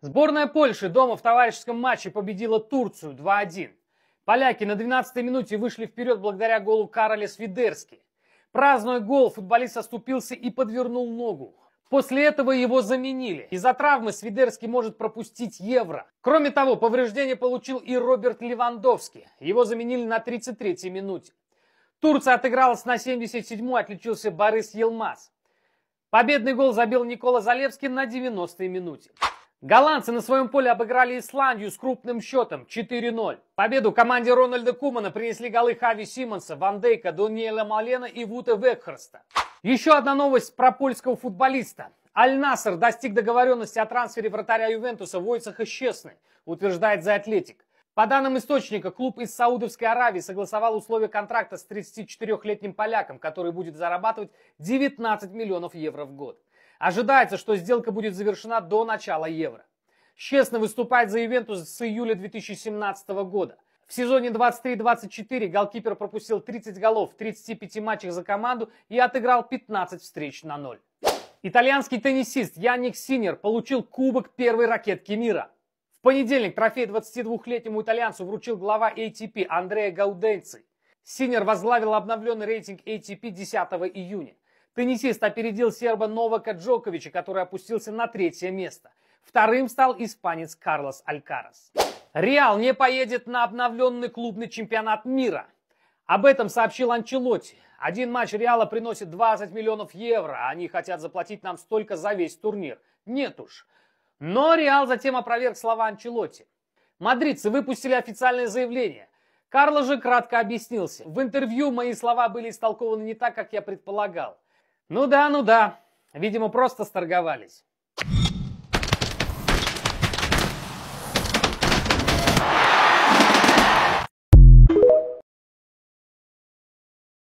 Сборная Польши дома в товарищеском матче победила Турцию 2-1. Поляки на 12-й минуте вышли вперед благодаря голу Кароля Свидерски. Празднуя гол, футболист оступился и подвернул ногу. После этого его заменили. Из-за травмы Свидерский может пропустить Евро. Кроме того, повреждение получил и Роберт Левандовский. Его заменили на 33-й минуте. Турция отыгралась на 77-й, отличился Борис Елмаз. Победный гол забил Никола Залевский на 90-й минуте. Голландцы на своем поле обыграли Исландию с крупным счетом 4-0. Победу команде Рональда Кумана принесли голы Хави Симонса, Ван Дейка, Даниэла Малена и Вута Векхерста. Еще одна новость про польского футболиста. Аль-Наср достиг договоренности о трансфере вратаря Ювентуса Войцаха Честный, утверждает «За Атлетик». По данным источника, клуб из Саудовской Аравии согласовал условия контракта с 34-летним поляком, который будет зарабатывать 19 миллионов евро в год. Ожидается, что сделка будет завершена до начала евро. Честно выступает за Ювентус с июля 2017 года. В сезоне 23-24 голкипер пропустил 30 голов в 35 матчах за команду и отыграл 15 встреч на ноль. Итальянский теннисист Яник Синер получил кубок первой ракетки мира. В понедельник трофей 22-летнему итальянцу вручил глава ATP Андрея Гауденци. Синер возглавил обновленный рейтинг ATP 10 июня. Теннисист опередил серба Новака Джоковича, который опустился на третье место. Вторым стал испанец Карлос Алькарас. Реал не поедет на обновленный клубный чемпионат мира. Об этом сообщил Анчелотти. Один матч Реала приносит 20 миллионов евро. а Они хотят заплатить нам столько за весь турнир. Нет уж. Но Реал затем опроверг слова Анчелотти. Мадридцы выпустили официальное заявление. Карло же кратко объяснился. В интервью мои слова были истолкованы не так, как я предполагал. Ну да, ну да. Видимо, просто сторговались.